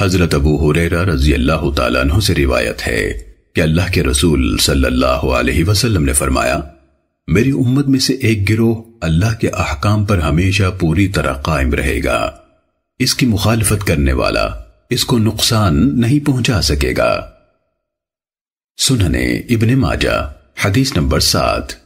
हजरत अबू हुरैरा रजी अल्लाह तु से रिवायत है कि अल्लाह के रसूल सल्लल्लाहु अलैहि वसल्लम ने फरमाया मेरी उम्मत में से एक गिरोह अल्लाह के अहकाम पर हमेशा पूरी तरह कायम रहेगा इसकी मुखालफत करने वाला इसको नुकसान नहीं पहुंचा सकेगा सुनने इब्ने माजा हदीस नंबर सात